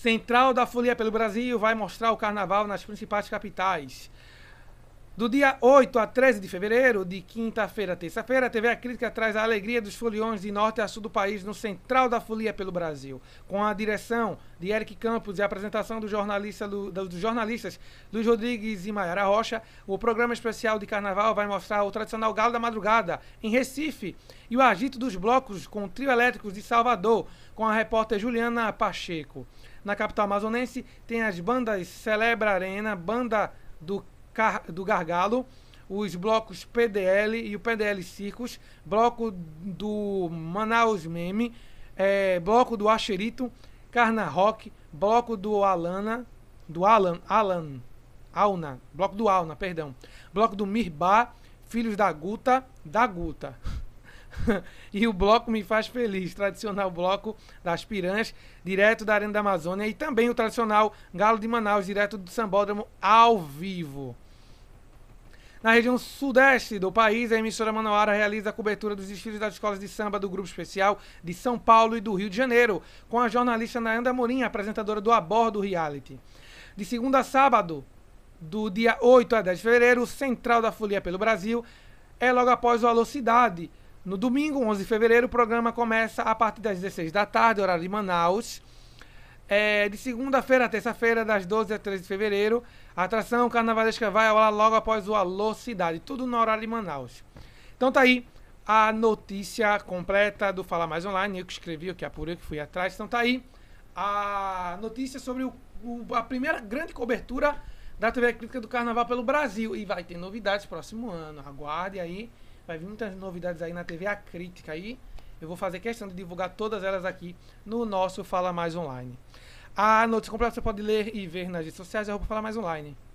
Central da Folia pelo Brasil vai mostrar o carnaval nas principais capitais. Do dia 8 a 13 de fevereiro, de quinta-feira a terça-feira, a TV A Crítica traz a alegria dos foliões de norte a sul do país no Central da Folia pelo Brasil, com a direção de Eric Campos e a apresentação do jornalista, do, dos jornalistas Luiz Rodrigues e Maiara Rocha. O programa especial de carnaval vai mostrar o tradicional Galo da Madrugada, em Recife, e o agito dos blocos com trio elétricos de Salvador, com a repórter Juliana Pacheco. Na capital amazonense, tem as bandas Celebra Arena, Banda do do Gargalo, os blocos PDL e o PDL Circos, bloco do Manaus Meme, é, bloco do Axerito, Carna Rock, bloco do Alana, do Alan, Alan, Alna, bloco do Alna, perdão, bloco do Mirbá, Filhos da Guta, da Guta. e o bloco Me Faz Feliz, tradicional bloco das Piranhas, direto da Arena da Amazônia, e também o tradicional Galo de Manaus, direto do Sambódromo, ao vivo. Na região sudeste do país, a emissora Manoara realiza a cobertura dos desfiles das escolas de samba do Grupo Especial de São Paulo e do Rio de Janeiro, com a jornalista Nayanda Mourinho, apresentadora do Abordo Reality. De segunda a sábado, do dia 8 a 10 de fevereiro, o Central da Folia pelo Brasil é logo após o Alô Cidade. No domingo, 11 de fevereiro, o programa começa a partir das 16 da tarde, horário de Manaus, é, de segunda-feira a terça-feira, das 12 a 13 de fevereiro. A atração carnavalesca vai ao logo após o Alô Cidade, tudo no horário de Manaus. Então tá aí a notícia completa do Falar Mais Online. Eu que escrevi, eu que apurei, eu que fui atrás. Então tá aí a notícia sobre o, o, a primeira grande cobertura da TV Crítica do Carnaval pelo Brasil. E vai ter novidades próximo ano. Aguarde aí. Vai vir muitas novidades aí na TV A Crítica aí. Eu vou fazer questão de divulgar todas elas aqui no nosso Fala Mais Online. A ah, notícia completa você pode ler e ver nas redes sociais, arroba Fala Mais Online.